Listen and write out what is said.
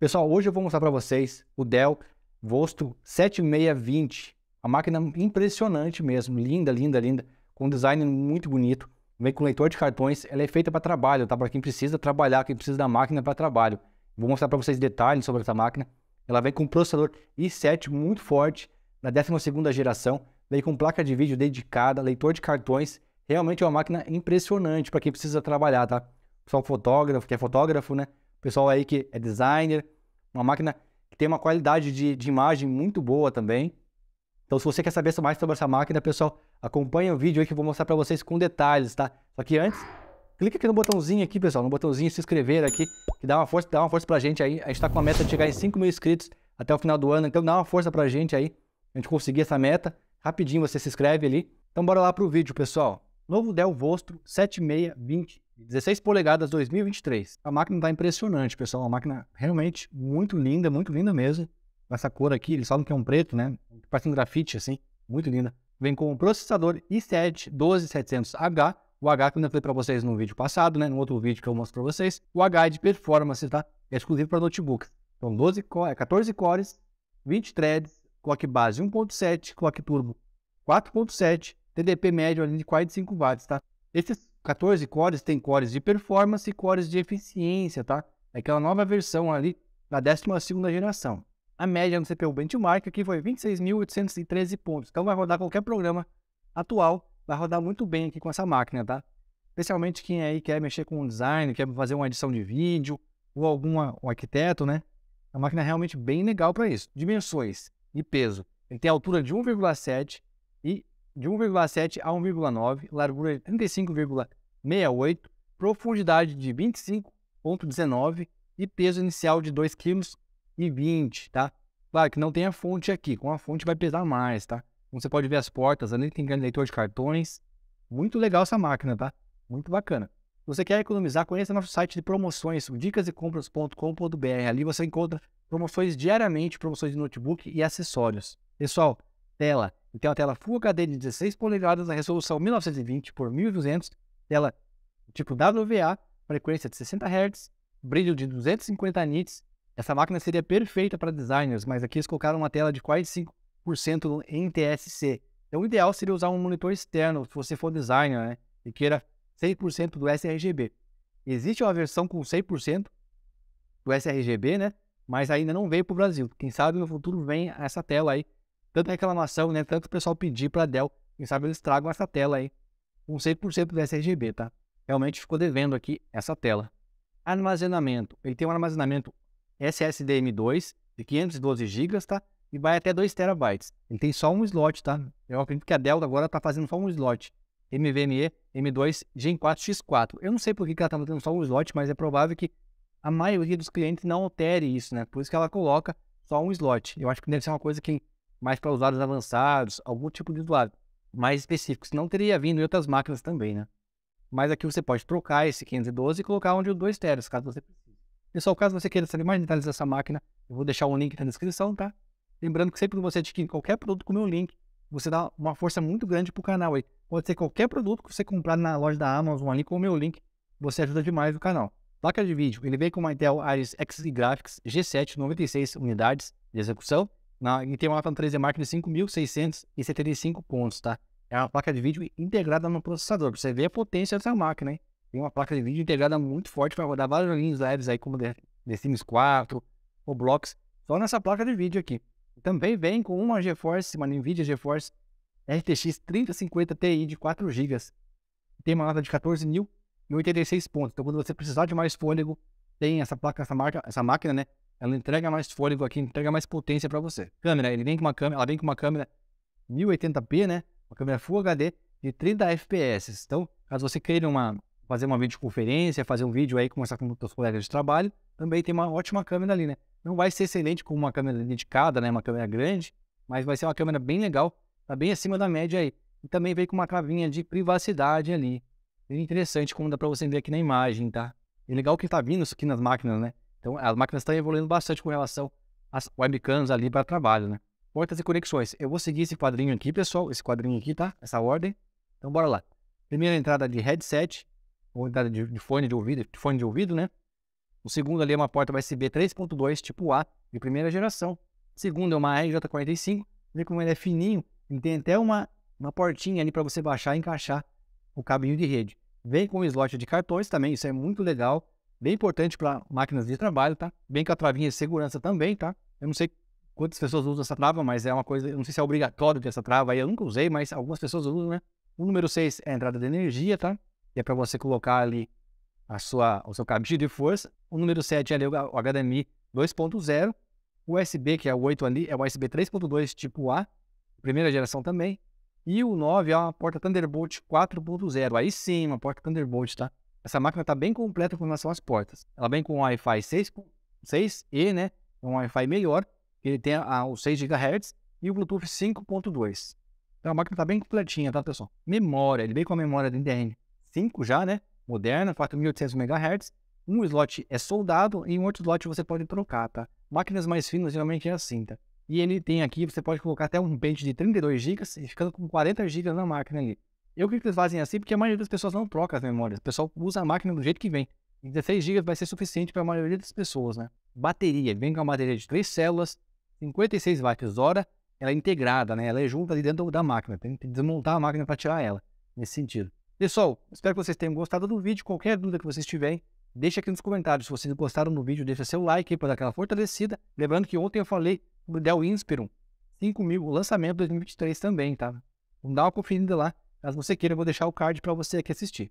Pessoal, hoje eu vou mostrar para vocês o Dell Vosto 7620. Uma máquina impressionante mesmo, linda, linda, linda, com um design muito bonito, vem com leitor de cartões, ela é feita para trabalho, tá? Para quem precisa trabalhar, quem precisa da máquina para trabalho. Vou mostrar para vocês detalhes sobre essa máquina. Ela vem com um processador i7 muito forte, da 12ª geração, vem com placa de vídeo dedicada, leitor de cartões, realmente é uma máquina impressionante para quem precisa trabalhar, tá? um fotógrafo, que é fotógrafo, né? pessoal aí que é designer, uma máquina que tem uma qualidade de, de imagem muito boa também. Então, se você quer saber mais sobre essa máquina, pessoal, acompanha o vídeo aí que eu vou mostrar para vocês com detalhes, tá? Só que antes, clica aqui no botãozinho aqui, pessoal, no botãozinho se inscrever aqui, que dá uma força, dá uma força pra gente aí. A gente tá com a meta de chegar em 5 mil inscritos até o final do ano, então dá uma força pra gente aí, a gente conseguir essa meta. Rapidinho você se inscreve ali. Então bora lá pro vídeo, pessoal. Novo Dell Vostro 7620 16 polegadas 2023. A máquina está impressionante, pessoal. Uma máquina realmente muito linda, muito linda mesmo. Essa cor aqui, eles falam que é um preto, né? Parece um grafite, assim. Muito linda. Vem com o processador i7 12700H. O H que eu ainda falei para vocês no vídeo passado, né? No outro vídeo que eu mostro para vocês. O H é de performance, tá? É exclusivo para notebooks. Então, 12 core, é, 14 cores, 20 threads, clock base 1.7, clock turbo 4.7, TDP médio ali de 45 watts, tá? Esses 14 cores, tem cores de performance e cores de eficiência, tá? É aquela nova versão ali da 12 geração. A média no CPU Benchmark aqui foi 26.813 pontos. Então vai rodar qualquer programa atual, vai rodar muito bem aqui com essa máquina, tá? Especialmente quem aí quer mexer com design, quer fazer uma edição de vídeo, ou algum um arquiteto, né? É a máquina máquina realmente bem legal para isso. Dimensões e peso. Ele tem altura de 1,7 e de 1,7 a 1,9, largura de 35,68, profundidade de 25,19 e peso inicial de 2,20 kg, tá? Claro que não tem a fonte aqui, com a fonte vai pesar mais, tá? Como você pode ver as portas, ali tem grande leitor de cartões. Muito legal essa máquina, tá? Muito bacana. Se você quer economizar, conheça nosso site de promoções, dicasecompras.com.br. Ali você encontra promoções diariamente, promoções de notebook e acessórios. Pessoal, tela tem então, uma tela Full HD de 16 polegadas na resolução 1920 por 1200, tela tipo WVA, frequência de 60 Hz, brilho de 250 nits. Essa máquina seria perfeita para designers, mas aqui eles colocaram uma tela de quase 5% em TSC. Então, o ideal seria usar um monitor externo, se você for designer, né? E queira 100% do sRGB. Existe uma versão com 100% do sRGB, né? Mas ainda não veio para o Brasil. Quem sabe no futuro vem essa tela aí tanta reclamação, né? Tanto o pessoal pedir para a Dell. Quem sabe eles tragam essa tela aí com 100% do sRGB, tá? Realmente ficou devendo aqui essa tela. Armazenamento. Ele tem um armazenamento SSD M2 de 512 GB, tá? E vai até 2 TB. Ele tem só um slot, tá? Eu acredito que a Dell agora tá fazendo só um slot. MVME M2 Gen 4X4. Eu não sei por que ela tá mantendo só um slot, mas é provável que a maioria dos clientes não altere isso, né? Por isso que ela coloca só um slot. Eu acho que deve ser uma coisa que mais para usuários avançados, algum tipo de usuário mais específico. Senão teria vindo em outras máquinas também, né? Mas aqui você pode trocar esse 512 e colocar onde o 2 teras, caso você precise. Pessoal, caso você queira saber mais detalhes dessa máquina, eu vou deixar um link na descrição, tá? Lembrando que sempre que você adquire qualquer produto com o meu link, você dá uma força muito grande pro canal aí. Pode ser qualquer produto que você comprar na loja da Amazon ali com o meu link, você ajuda demais o canal. Placa de vídeo, ele vem com uma Intel Ares Xe Graphics G7 96 unidades de execução, na, e tem uma placa 3D Mark de 5.675 pontos, tá? É uma placa de vídeo integrada no processador, pra você ver a potência dessa máquina, hein? Tem uma placa de vídeo integrada muito forte, para rodar vários joguinhos leves aí, como The, The Sims 4, Roblox, só nessa placa de vídeo aqui. Também vem com uma GeForce, uma NVIDIA GeForce RTX 3050 Ti de 4 GB. Tem uma nota de 14.086 pontos. Então, quando você precisar de mais fôlego, tem essa placa, essa, marca, essa máquina, né? ela entrega mais fôlego aqui, entrega mais potência para você. Câmera, ele vem com uma câmera, ela vem com uma câmera 1080p, né? Uma câmera Full HD de 30 FPS. Então, caso você queira uma, fazer uma videoconferência, fazer um vídeo aí com com seus colegas de trabalho, também tem uma ótima câmera ali, né? Não vai ser excelente com uma câmera dedicada, né? Uma câmera grande, mas vai ser uma câmera bem legal, tá bem acima da média aí. E também vem com uma cavinha de privacidade ali. Bem interessante como dá para você ver aqui na imagem, tá? E legal que tá vindo isso aqui nas máquinas, né? Então, as máquinas estão evoluindo bastante com relação às webcams ali para trabalho, né? Portas e conexões. Eu vou seguir esse quadrinho aqui, pessoal. Esse quadrinho aqui, tá? Essa ordem. Então, bora lá. Primeira entrada de headset, ou entrada de, de fone de ouvido, de fone de ouvido, né? O segundo ali é uma porta USB 3.2 tipo A, de primeira geração. O segundo é uma RJ45. Vê como ele é fininho. Ele tem até uma, uma portinha ali para você baixar e encaixar o cabinho de rede. Vem com um slot de cartões também, isso é muito legal. Bem importante para máquinas de trabalho, tá? Bem com a travinha de segurança também, tá? Eu não sei quantas pessoas usam essa trava, mas é uma coisa, eu não sei se é obrigatório ter essa trava aí, eu nunca usei, mas algumas pessoas usam, né? O número 6 é a entrada de energia, tá? E é para você colocar ali a sua, o seu cabide de força. O número 7 é ali o HDMI 2.0. O USB, que é o 8 ali, é o USB 3.2 tipo A, primeira geração também. E o 9 é uma porta Thunderbolt 4.0. Aí sim, uma porta Thunderbolt, tá? Essa máquina está bem completa com relação às portas. Ela vem com Wi-Fi 6, 6E, né? Um Wi-Fi melhor. Ele tem a, os 6 GHz e o Bluetooth 5.2. Então a máquina está bem completinha, tá, pessoal? Memória, ele vem com a memória DDR5 já, né? Moderna, 4.800 MHz. Um slot é soldado e um outro slot você pode trocar, tá? Máquinas mais finas geralmente é assim, tá? E ele tem aqui, você pode colocar até um pente de 32 GB e ficando com 40 GB na máquina ali. Eu que eles fazem assim porque a maioria das pessoas não troca as memórias. O pessoal usa a máquina do jeito que vem. 16 GB vai ser suficiente para a maioria das pessoas, né? Bateria, vem com uma bateria de 3 células, 56 watts-hora, ela é integrada, né? Ela é junta ali dentro da máquina, tem que desmontar a máquina para tirar ela, nesse sentido. Pessoal, espero que vocês tenham gostado do vídeo, qualquer dúvida que vocês tiverem, deixa aqui nos comentários. Se vocês gostaram do vídeo, deixa seu like para dar aquela fortalecida. Lembrando que ontem eu falei do Dell Inspiron 5000, o lançamento 2023 também, tá? Vamos dar uma conferida lá, Caso você queira, eu vou deixar o card para você aqui assistir.